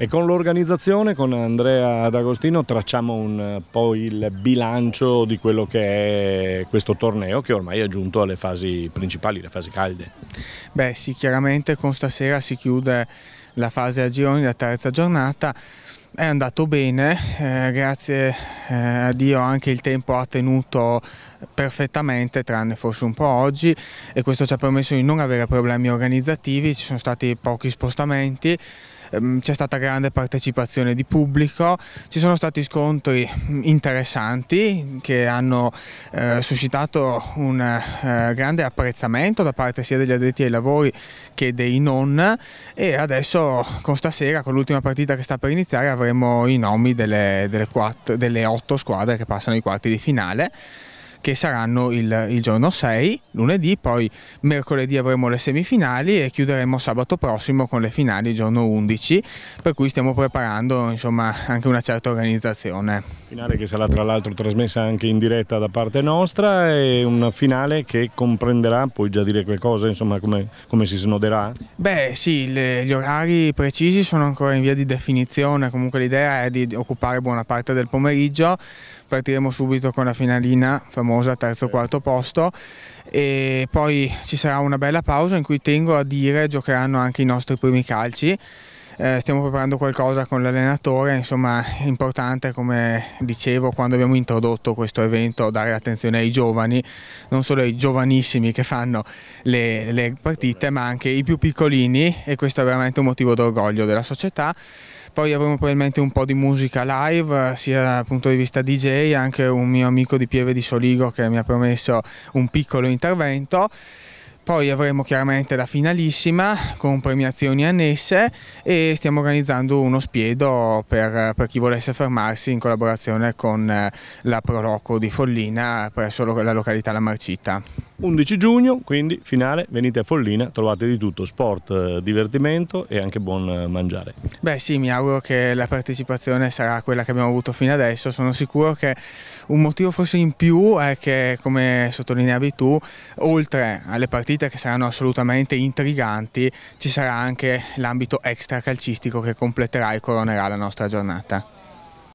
E con l'organizzazione, con Andrea D'Agostino, tracciamo un eh, po' il bilancio di quello che è questo torneo che ormai è giunto alle fasi principali, le fasi calde. Beh sì, chiaramente con stasera si chiude la fase a gironi, la terza giornata. È andato bene, eh, grazie eh, a Dio anche il tempo ha tenuto perfettamente, tranne forse un po' oggi, e questo ci ha permesso di non avere problemi organizzativi, ci sono stati pochi spostamenti, ehm, c'è stata grande partecipazione di pubblico, ci sono stati scontri interessanti che hanno eh, suscitato un eh, grande apprezzamento da parte sia degli addetti ai lavori che dei non e adesso con stasera, con l'ultima partita che sta per iniziare, avremo avremo i nomi delle, delle, quattro, delle otto squadre che passano ai quarti di finale che saranno il, il giorno 6, lunedì, poi mercoledì avremo le semifinali e chiuderemo sabato prossimo con le finali giorno 11, per cui stiamo preparando insomma, anche una certa organizzazione. Finale che sarà tra l'altro trasmessa anche in diretta da parte nostra e una finale che comprenderà, puoi già dire qualcosa, insomma come, come si snoderà? Beh sì, le, gli orari precisi sono ancora in via di definizione, comunque l'idea è di occupare buona parte del pomeriggio, partiremo subito con la finalina famosa famosa terzo quarto posto e poi ci sarà una bella pausa in cui tengo a dire giocheranno anche i nostri primi calci eh, stiamo preparando qualcosa con l'allenatore, insomma è importante come dicevo quando abbiamo introdotto questo evento dare attenzione ai giovani, non solo ai giovanissimi che fanno le, le partite ma anche i più piccolini e questo è veramente un motivo d'orgoglio della società. Poi avremo probabilmente un po' di musica live, sia dal punto di vista DJ, anche un mio amico di Pieve di Soligo che mi ha promesso un piccolo intervento. Poi avremo chiaramente la finalissima con premiazioni annesse e stiamo organizzando uno spiedo per, per chi volesse fermarsi in collaborazione con eh, la Proloco di Follina presso la località La Marcita. 11 giugno, quindi finale, venite a Follina, trovate di tutto, sport, eh, divertimento e anche buon eh, mangiare. Beh sì, mi auguro che la partecipazione sarà quella che abbiamo avuto fino adesso, sono sicuro che un motivo forse in più è che, come sottolineavi tu, oltre alle partite che saranno assolutamente intriganti, ci sarà anche l'ambito extra calcistico che completerà e coronerà la nostra giornata.